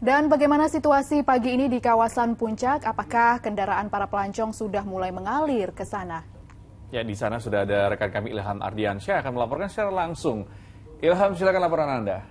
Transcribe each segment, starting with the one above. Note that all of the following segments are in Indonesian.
Dan bagaimana situasi pagi ini di kawasan puncak? Apakah kendaraan para pelancong sudah mulai mengalir ke sana? Ya, di sana sudah ada rekan kami Ilham Ardiansyah akan melaporkan secara langsung. Ilham, silakan laporan Anda.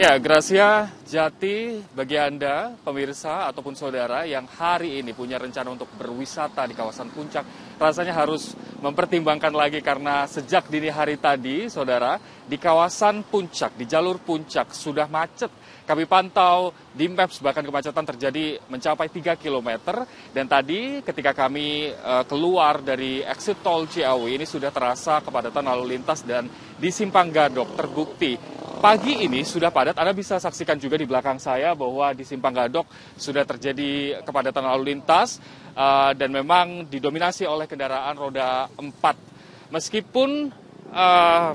Ya, Gracia Jati bagi Anda, pemirsa ataupun saudara yang hari ini punya rencana untuk berwisata di kawasan puncak, rasanya harus mempertimbangkan lagi karena sejak dini hari tadi, saudara, di kawasan puncak, di jalur puncak sudah macet. Kami pantau di Maps bahkan kemacetan terjadi mencapai 3 km dan tadi ketika kami e, keluar dari exit tol Ciawi ini sudah terasa kepadatan lalu lintas dan di simpang Gadok terbukti pagi ini sudah padat. Anda bisa saksikan juga di belakang saya bahwa di Simpang Gadok sudah terjadi kepadatan lalu lintas eh, dan memang didominasi oleh kendaraan roda 4. Meskipun uh,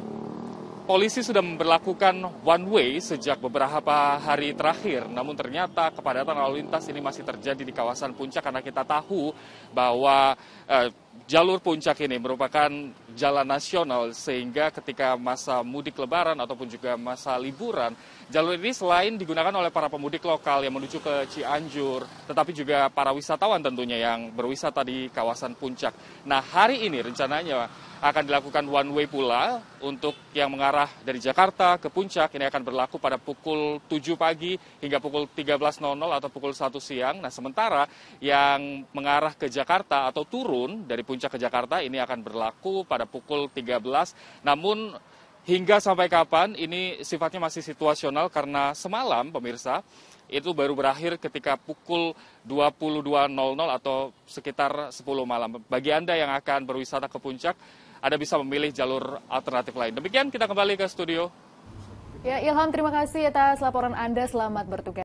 polisi sudah memperlakukan one way sejak beberapa hari terakhir, namun ternyata kepadatan lalu lintas ini masih terjadi di kawasan puncak karena kita tahu bahwa uh, jalur puncak ini merupakan jalan nasional sehingga ketika masa mudik lebaran ataupun juga masa liburan jalur ini selain digunakan oleh para pemudik lokal yang menuju ke Cianjur tetapi juga para wisatawan tentunya yang berwisata di kawasan puncak. Nah, hari ini rencananya akan dilakukan one way pula untuk yang mengarah dari Jakarta ke puncak ini akan berlaku pada pukul 7 pagi hingga pukul 13.00 atau pukul 1 siang. Nah, sementara yang mengarah ke Jakarta atau turun dari puncak ke Jakarta ini akan berlaku pada pukul 13. Namun hingga sampai kapan ini sifatnya masih situasional karena semalam pemirsa itu baru berakhir ketika pukul 22.00 atau sekitar 10 malam. Bagi Anda yang akan berwisata ke puncak, Anda bisa memilih jalur alternatif lain. Demikian kita kembali ke studio. Ya, Ilham, terima kasih atas laporan Anda. Selamat bertugas.